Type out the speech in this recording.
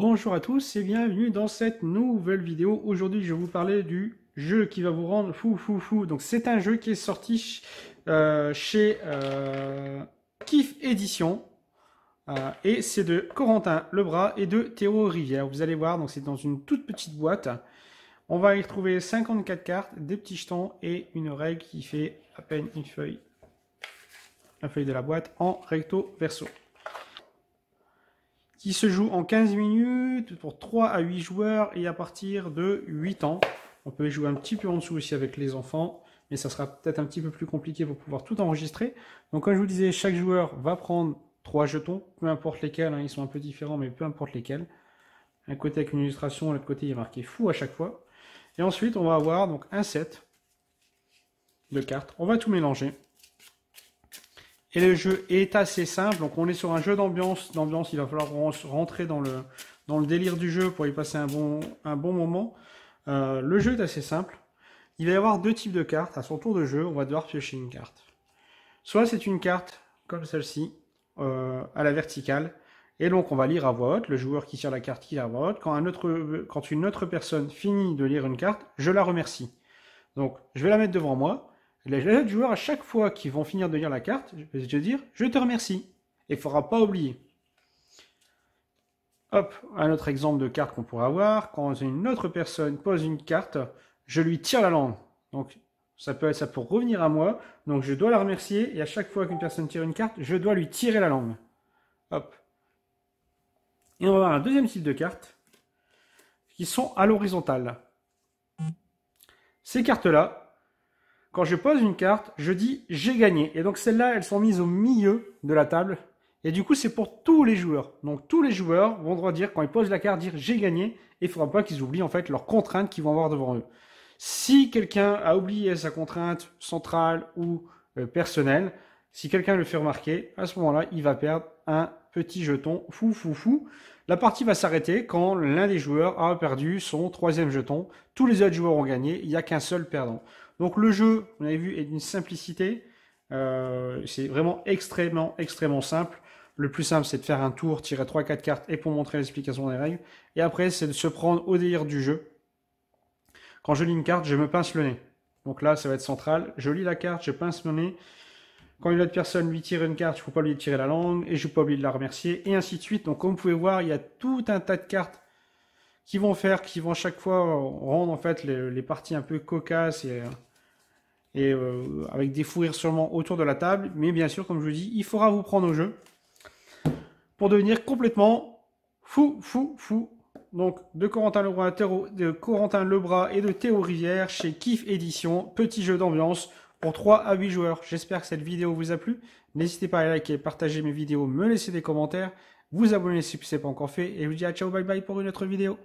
Bonjour à tous et bienvenue dans cette nouvelle vidéo. Aujourd'hui, je vais vous parler du jeu qui va vous rendre fou fou fou. Donc, c'est un jeu qui est sorti euh, chez euh, Kif Edition. Euh, et c'est de Corentin Lebras et de Théo Rivière. Vous allez voir, donc c'est dans une toute petite boîte. On va y retrouver 54 cartes, des petits jetons et une règle qui fait à peine une feuille, la feuille de la boîte en recto verso qui se joue en 15 minutes pour 3 à 8 joueurs et à partir de 8 ans. On peut jouer un petit peu en dessous aussi avec les enfants, mais ça sera peut-être un petit peu plus compliqué pour pouvoir tout enregistrer. Donc comme je vous disais, chaque joueur va prendre 3 jetons, peu importe lesquels, hein, ils sont un peu différents, mais peu importe lesquels. Un côté avec une illustration, l'autre côté il est marqué fou à chaque fois. Et ensuite, on va avoir donc un set de cartes. On va tout mélanger. Et le jeu est assez simple. Donc on est sur un jeu d'ambiance. D'ambiance, il va falloir rentrer dans le, dans le délire du jeu pour y passer un bon, un bon moment. Euh, le jeu est assez simple. Il va y avoir deux types de cartes. À son tour de jeu, on va devoir piocher une carte. Soit c'est une carte comme celle-ci, euh, à la verticale. Et donc on va lire à voix haute, le joueur qui tire la carte qui à voix haute. Quand, un autre, quand une autre personne finit de lire une carte, je la remercie. Donc je vais la mettre devant moi les autres joueurs, à chaque fois qu'ils vont finir de lire la carte, je vais dire Je te remercie. Et il ne faudra pas oublier. Hop, un autre exemple de carte qu'on pourrait avoir. Quand une autre personne pose une carte, je lui tire la langue. Donc, ça peut être ça pour revenir à moi. Donc, je dois la remercier. Et à chaque fois qu'une personne tire une carte, je dois lui tirer la langue. Hop. Et on va avoir un deuxième type de cartes qui sont à l'horizontale. Ces cartes-là, quand je pose une carte, je dis j'ai gagné. Et donc celles-là, elles sont mises au milieu de la table. Et du coup, c'est pour tous les joueurs. Donc tous les joueurs vont droit dire, quand ils posent la carte, dire j'ai gagné. Et il ne faudra pas qu'ils oublient en fait leurs contraintes qu'ils vont avoir devant eux. Si quelqu'un a oublié sa contrainte centrale ou euh, personnelle, si quelqu'un le fait remarquer, à ce moment-là, il va perdre un petit jeton fou fou fou. La partie va s'arrêter quand l'un des joueurs a perdu son troisième jeton. Tous les autres joueurs ont gagné, il n'y a qu'un seul perdant. Donc le jeu, vous avez vu, est d'une simplicité. Euh, c'est vraiment extrêmement, extrêmement simple. Le plus simple, c'est de faire un tour, tirer 3-4 cartes et pour montrer l'explication des règles. Et après, c'est de se prendre au délire du jeu. Quand je lis une carte, je me pince le nez. Donc là, ça va être central. Je lis la carte, je pince le nez. Quand une autre personne lui tire une carte, il ne faut pas lui tirer la langue et je ne pas oublier de la remercier et ainsi de suite. Donc comme vous pouvez voir, il y a tout un tas de cartes qui vont faire, qui vont chaque fois rendre en fait les, parties un peu cocasses et, euh, euh, avec des fous rires sûrement autour de la table. Mais bien sûr, comme je vous dis, il faudra vous prendre au jeu pour devenir complètement fou, fou, fou. Donc de Corentin Lebras, de et de Théo Rivière chez Kif Édition, petit jeu d'ambiance pour 3 à 8 joueurs. J'espère que cette vidéo vous a plu. N'hésitez pas à liker, partager mes vidéos, me laisser des commentaires, vous abonner si ce n'est pas encore fait et je vous dis à ciao bye bye pour une autre vidéo.